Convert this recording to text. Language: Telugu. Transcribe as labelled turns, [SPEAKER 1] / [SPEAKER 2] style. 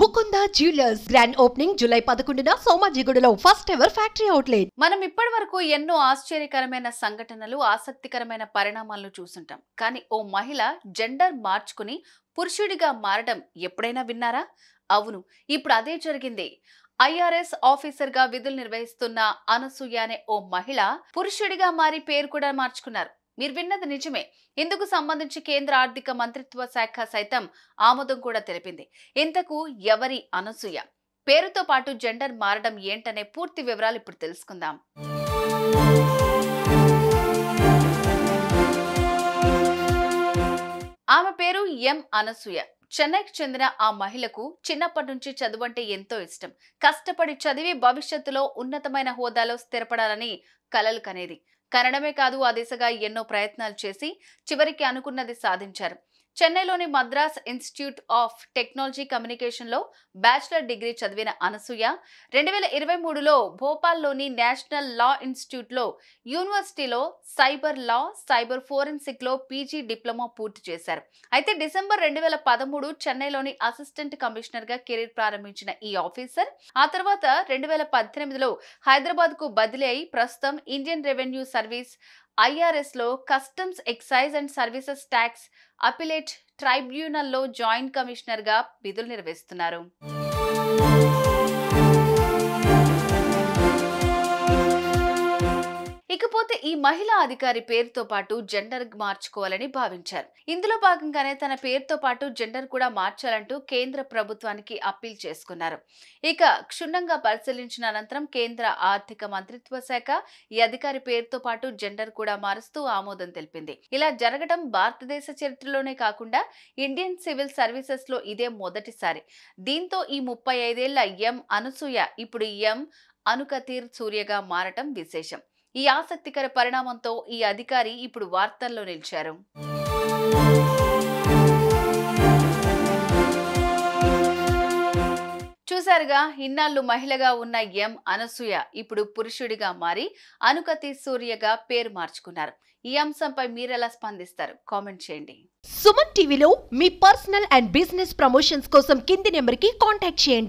[SPEAKER 1] Mukunda jewellers grand opening July పదకొండున సోమాజిగూడలో ఫస్ట్ ఎవర్ ఫ్యాక్టరీ అవుట్లెట్ మనం ఇప్పటి వరకు ఎన్నో ఆశ్చర్యకరమైన సంఘటనలు ఆసక్తికరమైన పరిణామాలను చూసుంటాం కానీ ఓ మహిళ జెండర్ మార్చుకుని పురుషుడిగా మారడం ఎప్పుడైనా విన్నారా అవును ఇప్పుడు అదే జరిగింది ఐఆర్ఎస్ ఆఫీసర్గా విధులు నిర్వహిస్తున్న అనసూయ అనే ఓ మహిళ పురుషుడిగా మారి పేరు కూడా మార్చుకున్నారు మీరు విన్నది నిజమే ఇందుకు సంబంధించి కేంద్ర ఆర్థిక మంత్రిత్వ శాఖ సైతం ఆమోదం కూడా తెలిపింది ఇంతకు ఎవరి అనసూయ పేరుతో పాటు జెండర్ మారడం ఏంటనే పూర్తి వివరాలు ఇప్పుడు తెలుసుకుందాం ఆమె పేరు ఎం అనసూయ చెన్నైకి చెందిన ఆ మహిళకు చిన్నప్పటి నుంచి చదువు అంటే ఎంతో ఇష్టం కష్టపడి చదివి భవిష్యత్తులో ఉన్నతమైన హోదాలో స్థిరపడాలని కలలు కనేది కన్నడమే కాదు ఆ దిశగా ఎన్నో ప్రయత్నాలు చేసి చివరికి అనుకున్నది సాధించారు చెన్నైలోని మద్రాస్ ఇన్స్టిట్యూట్ ఆఫ్ టెక్నాలజీ కమ్యూనికేషన్లో బ్యాచిలర్ డిగ్రీ చదివిన అనసూయ రెండు వేల ఇరవై మూడులో భోపాల్లోని నేషనల్ లా ఇన్స్టిట్యూట్లో యూనివర్సిటీలో సైబర్ లా సైబర్ ఫోరెన్సిక్లో పీజీ డిప్లొమా పూర్తి చేశారు అయితే డిసెంబర్ రెండు వేల పదమూడు చెన్నైలోని అసిస్టెంట్ కమిషనర్గా కెరీర్ ప్రారంభించిన ఈ ఆఫీసర్ ఆ తర్వాత రెండు వేల పద్దెనిమిదిలో హైదరాబాద్కు బదిలీ అయి ప్రస్తుతం ఇండియన్ రెవెన్యూ సర్వీస్ ఐఆర్ఎస్లో customs excise and services tax appellate ట్రైబ్యునల్లో జాయింట్ కమిషనర్గా విధులు నిర్వహిస్తున్నారు ఈ మహిళా అధికారి పేరుతో పాటు జెండర్ మార్చుకోవాలని భావించారు ఇందులో భాగంగానే తన పేరుతో పాటు జెండర్ కూడా మార్చాలంటూ కేంద్ర ప్రభుత్వానికి అప్పీల్ చేసుకున్నారు ఇక క్షుణ్ణంగా పరిశీలించిన అనంతరం కేంద్ర ఆర్థిక మంత్రిత్వ శాఖ ఈ అధికారి పేరుతో పాటు జెండర్ కూడా మారుస్తూ ఆమోదం తెలిపింది ఇలా జరగడం భారతదేశ చరిత్రలోనే కాకుండా ఇండియన్ సివిల్ సర్వీసెస్ లో ఇదే మొదటిసారి దీంతో ఈ ముప్పై ఐదేళ్ల ఎం అనసూయ ఇప్పుడు ఎం అనుకతీర్ సూర్యగా మారటం విశేషం ఈ ఆసక్తికర పరిణామంతో ఈ అధికారి ఇప్పుడు వార్తల్లో నిలిచారు చూశారుగా ఇన్నాళ్ళు మహిళగా ఉన్న ఎం అనసూయ ఇప్పుడు పురుషుడిగా మారి అనుకతి సూర్యగా పేరు మార్చుకున్నారు ఈ అంశంపై మీరెలా స్పందిస్తారు కామెంట్ చేయండి సుమన్ టీవీలో మీ పర్సనల్ అండ్ బిజినెస్ ప్రమోషన్స్ కోసం కింది నెంబర్కి కాంటాక్ట్ చేయండి